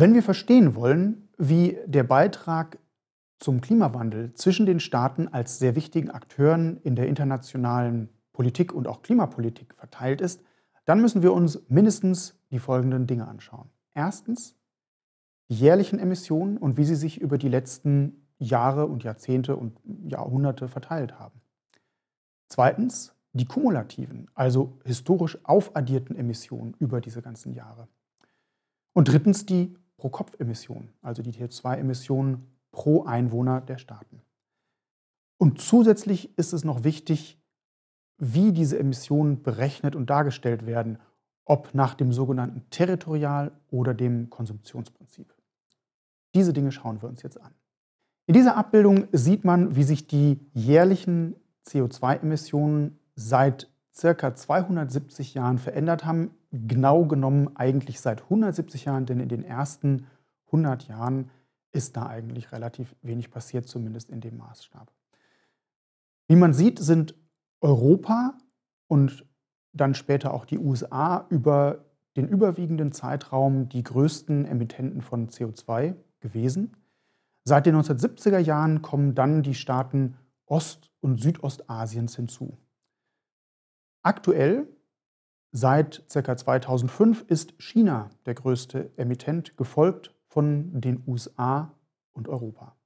Wenn wir verstehen wollen, wie der Beitrag zum Klimawandel zwischen den Staaten als sehr wichtigen Akteuren in der internationalen Politik und auch Klimapolitik verteilt ist, dann müssen wir uns mindestens die folgenden Dinge anschauen. Erstens die jährlichen Emissionen und wie sie sich über die letzten Jahre und Jahrzehnte und Jahrhunderte verteilt haben. Zweitens die kumulativen, also historisch aufaddierten Emissionen über diese ganzen Jahre. Und drittens die Pro-Kopf-Emissionen, also die CO2-Emissionen pro Einwohner der Staaten. Und zusätzlich ist es noch wichtig, wie diese Emissionen berechnet und dargestellt werden, ob nach dem sogenannten Territorial- oder dem Konsumptionsprinzip. Diese Dinge schauen wir uns jetzt an. In dieser Abbildung sieht man, wie sich die jährlichen CO2-Emissionen seit ca. 270 Jahren verändert haben genau genommen eigentlich seit 170 Jahren, denn in den ersten 100 Jahren ist da eigentlich relativ wenig passiert, zumindest in dem Maßstab. Wie man sieht, sind Europa und dann später auch die USA über den überwiegenden Zeitraum die größten Emittenten von CO2 gewesen. Seit den 1970er Jahren kommen dann die Staaten Ost- und Südostasiens hinzu. Aktuell Seit ca. 2005 ist China der größte Emittent, gefolgt von den USA und Europa.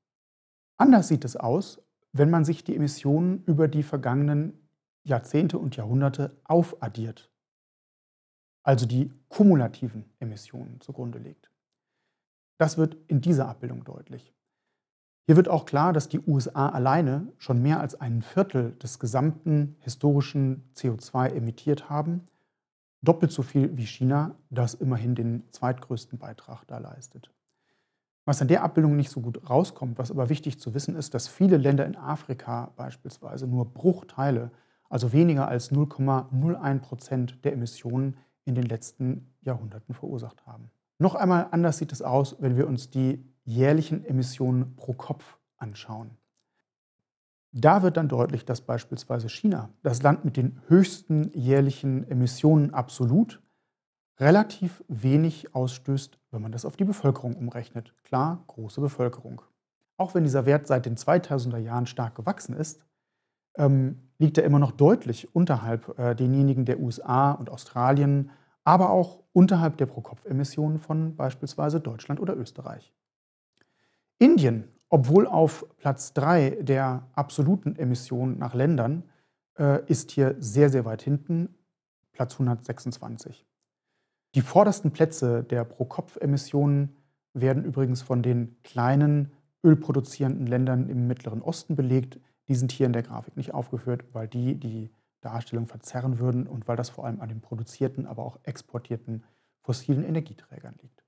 Anders sieht es aus, wenn man sich die Emissionen über die vergangenen Jahrzehnte und Jahrhunderte aufaddiert, also die kumulativen Emissionen zugrunde legt. Das wird in dieser Abbildung deutlich. Hier wird auch klar, dass die USA alleine schon mehr als ein Viertel des gesamten historischen CO2 emittiert haben doppelt so viel wie China, das immerhin den zweitgrößten Beitrag da leistet. Was an der Abbildung nicht so gut rauskommt, was aber wichtig zu wissen ist, dass viele Länder in Afrika beispielsweise nur Bruchteile, also weniger als 0,01 Prozent der Emissionen in den letzten Jahrhunderten verursacht haben. Noch einmal anders sieht es aus, wenn wir uns die jährlichen Emissionen pro Kopf anschauen. Da wird dann deutlich, dass beispielsweise China, das Land mit den höchsten jährlichen Emissionen absolut, relativ wenig ausstößt, wenn man das auf die Bevölkerung umrechnet. Klar, große Bevölkerung. Auch wenn dieser Wert seit den 2000er Jahren stark gewachsen ist, ähm, liegt er immer noch deutlich unterhalb äh, denjenigen der USA und Australien, aber auch unterhalb der Pro-Kopf-Emissionen von beispielsweise Deutschland oder Österreich. Indien obwohl auf Platz 3 der absoluten Emissionen nach Ländern äh, ist hier sehr, sehr weit hinten, Platz 126. Die vordersten Plätze der Pro-Kopf-Emissionen werden übrigens von den kleinen ölproduzierenden Ländern im Mittleren Osten belegt. Die sind hier in der Grafik nicht aufgeführt, weil die die Darstellung verzerren würden und weil das vor allem an den produzierten, aber auch exportierten fossilen Energieträgern liegt.